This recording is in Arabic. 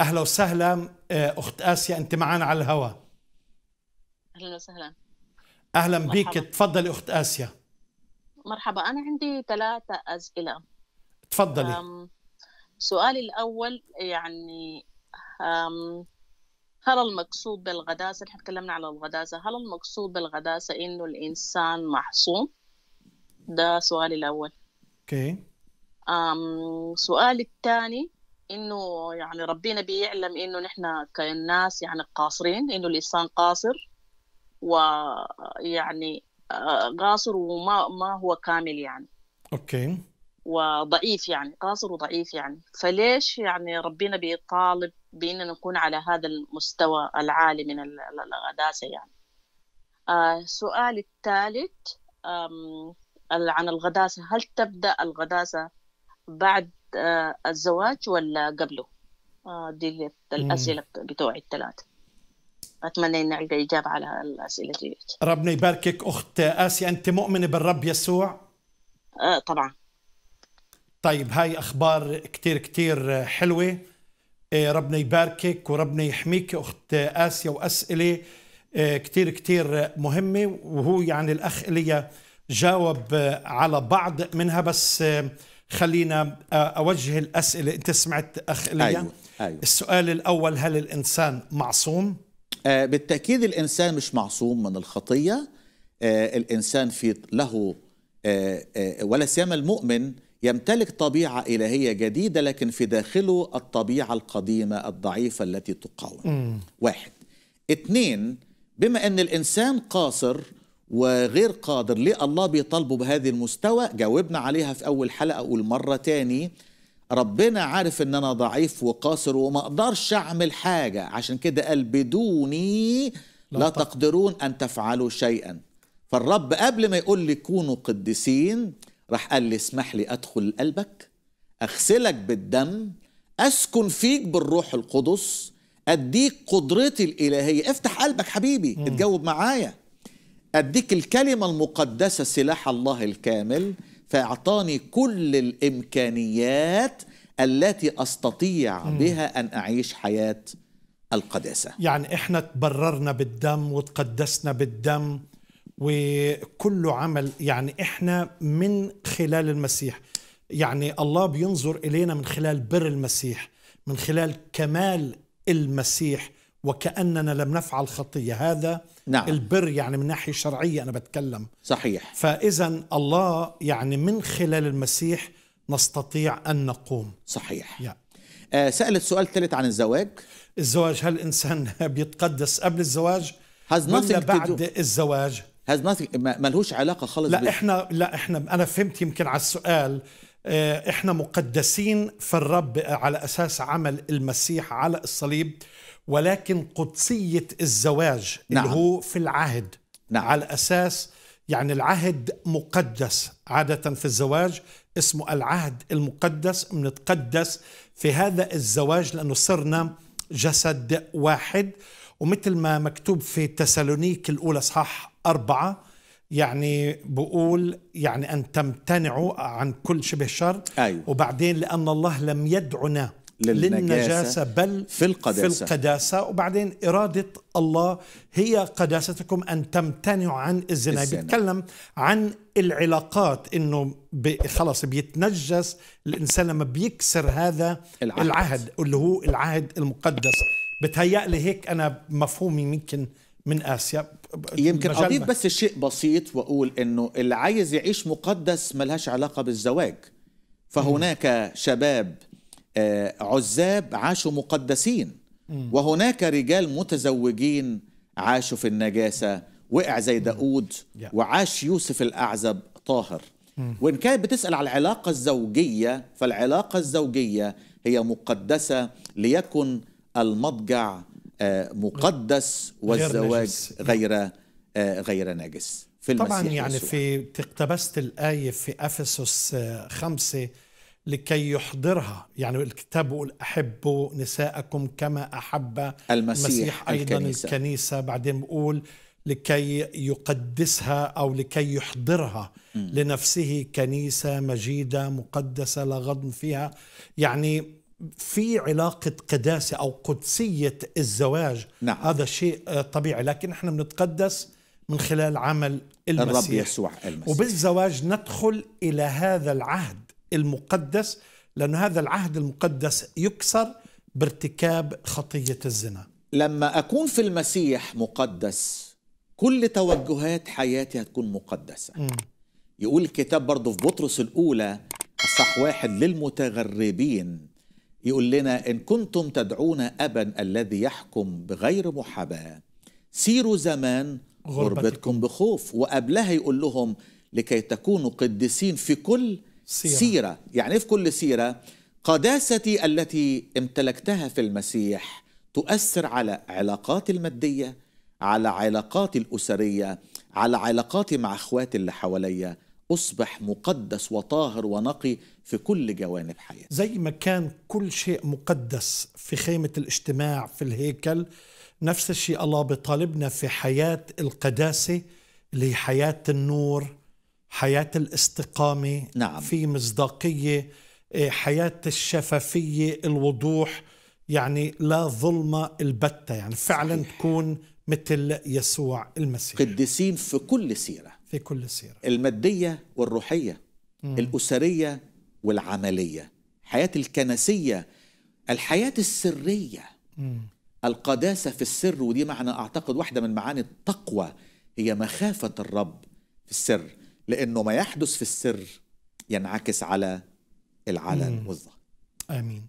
اهلا وسهلا آه، اخت اسيا انت معنا على الهواء اهلا وسهلا اهلا بك تفضلي اخت اسيا مرحبا انا عندي ثلاثه اسئله تفضلي سؤالي الاول يعني هل المقصود بالغداسه احنا تكلمنا على الغداسه هل المقصود بالغداسه انه الانسان محصوم ده سؤالي الاول اوكي سؤالي الثاني انه يعني ربنا بيعلم انه نحن كناس يعني قاصرين انه الانسان قاصر ويعني آه، قاصر وما ما هو كامل يعني اوكي وضعيف يعني قاصر وضعيف يعني فليش يعني ربنا بيطالب باننا نكون على هذا المستوى العالي من القداسه يعني آه السؤال الثالث عن الغداسه هل تبدا الغداسه بعد آه، الزواج ولا قبله؟ آه، دي الأسئلة بتوعي الثلاثة أتمنى أن ألقى إجابة على الأسئلة دي ربنا يباركك أخت آسيا أنت مؤمنة بالرب يسوع؟ آه طبعا طيب هاي أخبار كتير كتير حلوة آه، ربنا يباركك وربنا يحميك أخت آسيا وأسئلة كتير كتير مهمة وهو يعني الأخ إليا جاوب على بعض منها بس خلينا آه، اوجه الاسئله انت سمعت اخ ليان أيوة. أيوة. السؤال الاول هل الانسان معصوم آه، بالتاكيد الانسان مش معصوم من الخطيه آه، الانسان في له ولا سيما المؤمن يمتلك طبيعه الهيه جديده لكن في داخله الطبيعه القديمه الضعيفه التي تقاوم واحد اثنين بما ان الانسان قاصر وغير قادر ليه الله بيطالبه بهذه المستوى جاوبنا عليها في أول حلقة أقول مرة تاني ربنا عارف ان انا ضعيف وقاصر وما اقدرش اعمل حاجه عشان كده قال بدوني لا تقدرون ان تفعلوا شيئا فالرب قبل ما يقول لي كونوا قديسين راح قال لي اسمح لي ادخل قلبك اغسلك بالدم اسكن فيك بالروح القدس اديك قدرتي الالهيه افتح قلبك حبيبي م. اتجاوب معايا أديك الكلمة المقدسة سلاح الله الكامل فأعطاني كل الإمكانيات التي أستطيع بها أن أعيش حياة القداسة يعني إحنا تبررنا بالدم وتقدسنا بالدم وكل عمل يعني إحنا من خلال المسيح يعني الله بينظر إلينا من خلال بر المسيح من خلال كمال المسيح وكأننا لم نفعل خطية هذا نعم. البر يعني من ناحية شرعية أنا بتكلم صحيح فإذا الله يعني من خلال المسيح نستطيع أن نقوم صحيح يا. آه سألت سؤال ثالث عن الزواج الزواج هل الإنسان بيتقدس قبل الزواج ولا بعد الزواج has nothing ملهوش علاقة خالص لا احنا لا احنا انا فهمت يمكن على السؤال آه، احنا مقدسين في الرب على اساس عمل المسيح على الصليب ولكن قدسية الزواج نعم. اللي هو في العهد نعم. على أساس يعني العهد مقدس عادة في الزواج اسمه العهد المقدس بنتقدس في هذا الزواج لأنه صرنا جسد واحد ومثل ما مكتوب في تسالونيك الأولى صح أربعة يعني بقول يعني أن تمتنعوا عن كل شبه شر أيوه. وبعدين لأن الله لم يدعنا للنجاسة, للنجاسة بل في القداسة في القداسة وبعدين إرادة الله هي قداستكم أن تمتنعوا عن الزنا, بيتكلم عن العلاقات انه خلص بيتنجس الانسان لما بيكسر هذا العهد, العهد اللي هو العهد المقدس بتهيأ لي هيك انا مفهومي يمكن من اسيا يمكن اضيف بس شيء بسيط واقول انه اللي عايز يعيش مقدس ملهاش علاقه بالزواج فهناك شباب عزاب عاشوا مقدسين وهناك رجال متزوجين عاشوا في النجاسة وقع زي داود وعاش يوسف الأعزب طاهر وإن كانت بتسأل على العلاقة الزوجية فالعلاقة الزوجية هي مقدسة ليكن المضجع آه، مقدس والزواج غير آه، غير ناجس في طبعا يعني في اقتبست الآية في أفسس آه، خمسة لكي يحضرها يعني الكتاب بيقول أحبوا نساءكم كما أحب المسيح, المسيح أيضا الكنيسة. الكنيسة بعدين بقول لكي يقدسها أو لكي يحضرها م. لنفسه كنيسة مجيدة مقدسة لا غضن فيها يعني في علاقة قداسة أو قدسية الزواج نعم. هذا شيء طبيعي لكن احنا بنتقدس من خلال عمل المسيح الرب يسوع المسيح وبالزواج ندخل إلى هذا العهد المقدس لأن هذا العهد المقدس يكسر بارتكاب خطية الزنا لما أكون في المسيح مقدس كل توجهات حياتي هتكون مقدسة م. يقول الكتاب برضه في بطرس الأولى الصح واحد للمتغربين يقول لنا إن كنتم تدعون أبا الذي يحكم بغير محاباة سيروا زمان غربتكم بخوف وقبلها يقول لهم لكي تكونوا قدسين في كل سيرة. سيرة يعني في كل سيرة قداستي التي امتلكتها في المسيح تؤثر على علاقاتي المادية على علاقاتي الأسرية على علاقاتي مع أخواتي اللي حواليا أصبح مقدس وطاهر ونقي في كل جوانب حياتي زي ما كان كل شيء مقدس في خيمة الاجتماع في الهيكل نفس الشيء الله بيطالبنا في حياة القداسة اللي هي حياة النور حياة الاستقامة نعم. في مصداقية إيه، حياة الشفافية الوضوح يعني لا ظلمة البتة يعني فعلا صحيح. تكون مثل يسوع المسيح قديسين في كل سيرة في كل سيرة المادية والروحية مم. الأسرية والعملية حياة الكنسية الحياة السرية مم. القداسة في السر ودي معنى أعتقد واحدة من معاني التقوى هي مخافة الرب في السر لأنه ما يحدث في السر ينعكس على العلن والظهر آمين